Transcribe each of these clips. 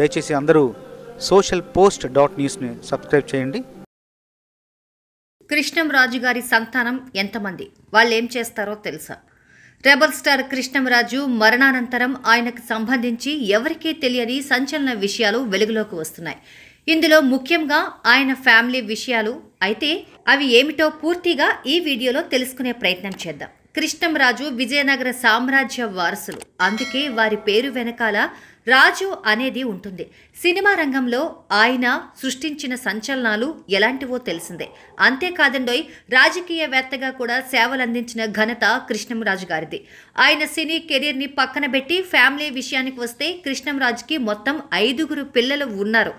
దయచేసి అందరూ social post dot న్యూస్ని సబ్స్క్రైబ్ చేయండి కృష్ణంరాజు గారి సంతానం ఎంతమంది వాళ్ళు ఏం చేస్తారో తెలుసా రెబల్ స్టార్ కృష్ణంరాజు మరణానంతరం ఆయనకు సంబంధించి ఎవరికీ తెలియని సంచలన విషయాలు వెలుగులోకి వస్తున్నాయి ఇందులో ముఖ్యంగా ఆయన ఫ్యామిలీ విషయాలు అయితే అవి ఏమిటో పూర్తిగా ఈ వీడియోలో తెలుసుకునే ప్రయత్నం చేద్దాం కృష్ణంరాజు విజయనగర సామ్రాజ్య వారసులు అందుకే వారి పేరు వెనకాల రాజు అనేది ఉంటుంది సినిమా రంగంలో ఆయన సృష్టించిన సంచలనాలు ఎలాంటివో తెలిసిందే అంతేకాదండోయ్ రాజకీయవేత్తగా కూడా సేవలందించిన ఘనత కృష్ణంరాజు గారిది ఆయన సినీ కెరీర్ని పక్కన పెట్టి ఫ్యామిలీ విషయానికి వస్తే కృష్ణంరాజుకి మొత్తం ఐదుగురు పిల్లలు ఉన్నారు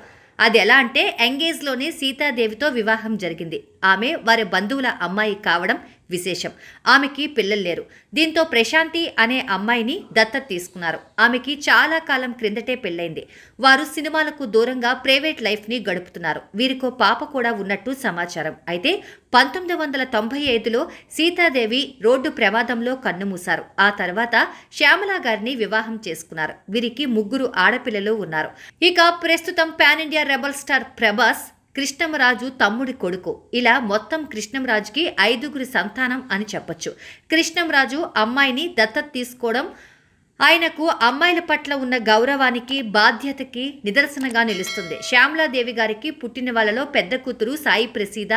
అది ఎలా అంటే ఎంగేజ్లోనే సీతాదేవితో వివాహం జరిగింది ఆమె వారి బంధువుల అమ్మాయి కావడం విశేషం ఆమెకి పిల్లలు లేరు దీంతో ప్రశాంతి అనే అమ్మాయిని దత్తత తీసుకున్నారు ఆమెకి చాలా కాలం క్రిందటే పెళ్ళైంది వారు సినిమాలకు దూరంగా ప్రైవేట్ లైఫ్ని గడుపుతున్నారు వీరికో పాప కూడా ఉన్నట్టు సమాచారం అయితే పంతొమ్మిది వందల తొంభై ఐదులో సీతాదేవి రోడ్డు ప్రమాదంలో కన్నుమూశారు ఆ తర్వాత శ్యామల గారిని వివాహం చేసుకున్నారు వీరికి ముగ్గురు ఆడపిల్లలు ఉన్నారు ఇక ప్రస్తుతం pan India rebel star Prabhas Krishnam Raju తమ్ముడి కొడుకు ఇలా మొత్తం కృష్ణంరాజుకి ఐదుగురి సంతానం అని చెప్పొచ్చు కృష్ణంరాజు అమ్మాయిని దత్తత తీసుకోవడం ఆయనకు అమ్మాయిల పట్ల ఉన్న గౌరవానికి బాధ్యతకి నిదర్శనగా నిలుస్తుంది శ్యామలాదేవి గారికి పుట్టిన వాళ్ళలో పెద్ద కూతురు సాయి ప్రసీద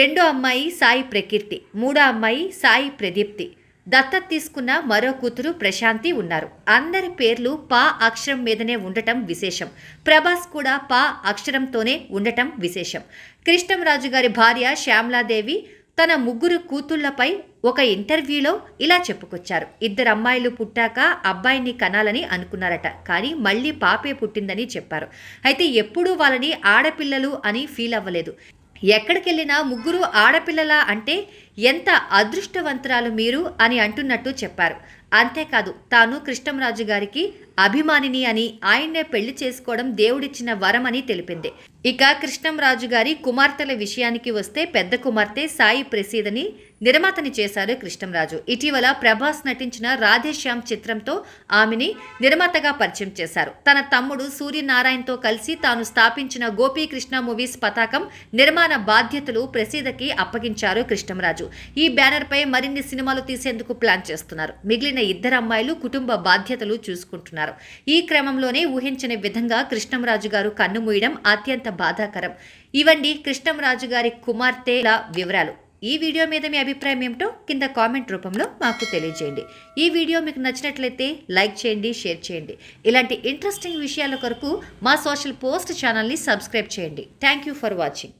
రెండో అమ్మాయి సాయి ప్రకీర్తి మూడో అమ్మాయి సాయి ప్రదీప్తి దత్తత తీసుకున్న మరో కూతురు ప్రశాంతి ఉన్నారు అందరి పేర్లు పా అక్షరం మీదనే ఉండటం విశేషం ప్రభాస్ కూడా పా అక్షరంతోనే ఉండటం విశేషం కృష్ణంరాజు గారి భార్య శ్యామలాదేవి తన ముగ్గురు కూతుళ్లపై ఒక ఇంటర్వ్యూలో ఇలా చెప్పుకొచ్చారు ఇద్దరు అమ్మాయిలు పుట్టాక అబ్బాయిని కనాలని అనుకున్నారట కానీ మళ్ళీ పాపే పుట్టిందని చెప్పారు అయితే ఎప్పుడూ వాళ్ళని ఆడపిల్లలు అని ఫీల్ అవ్వలేదు ఎక్కడికెళ్ళినా ముగ్గురు ఆడపిల్లలా అంటే ఎంత అదృష్టవంతురాలు మీరు అని అంటున్నట్టు చెప్పారు అంతేకాదు తాను కృష్ణంరాజు గారికి అభిమానిని అని ఆయన్నే పెళ్లి చేసుకోవడం దేవుడిచ్చిన వరమని తెలిపింది ఇక కృష్ణంరాజు గారి కుమార్తెల విషయానికి వస్తే పెద్ద కుమార్తె సాయి ప్రసీదని నిర్మాతని చేశారు కృష్ణంరాజు ఇటీవల ప్రభాస్ నటించిన రాధేశ్యామ్ చిత్రంతో ఆమెని నిర్మాతగా పరిచయం చేశారు తన తమ్ముడు సూర్యనారాయణతో కలిసి తాను స్థాపించిన గోపీకృష్ణ మూవీస్ పతాకం నిర్మాణ బాధ్యతలు ప్రసీదకి అప్పగించారు కృష్ణంరాజు ఈ బ్యానర్పై మరిన్ని సినిమాలు తీసేందుకు ప్లాన్ చేస్తున్నారు మిగిలిన ఇద్దరు అమ్మాయిలు కుటుంబ బాధ్యతలు చూసుకుంటున్నారు ఈ క్రమంలోనే ఊహించని విధంగా కృష్ణంరాజు గారు కన్నుమూయడం అత్యంత బాధాకరం ఇవండి కృష్ణంరాజు గారి కుమార్తెల వివరాలు ఈ వీడియో మీద మీ అభిప్రాయం ఏమిటో కింద కామెంట్ రూపంలో మాకు తెలియజేయండి ఈ వీడియో మీకు నచ్చినట్లయితే లైక్ చేయండి షేర్ చేయండి ఇలాంటి ఇంట్రెస్టింగ్ విషయాల కొరకు మా సోషల్ పోస్ట్ ఛానల్ని సబ్స్క్రైబ్ చేయండి థ్యాంక్ ఫర్ వాచింగ్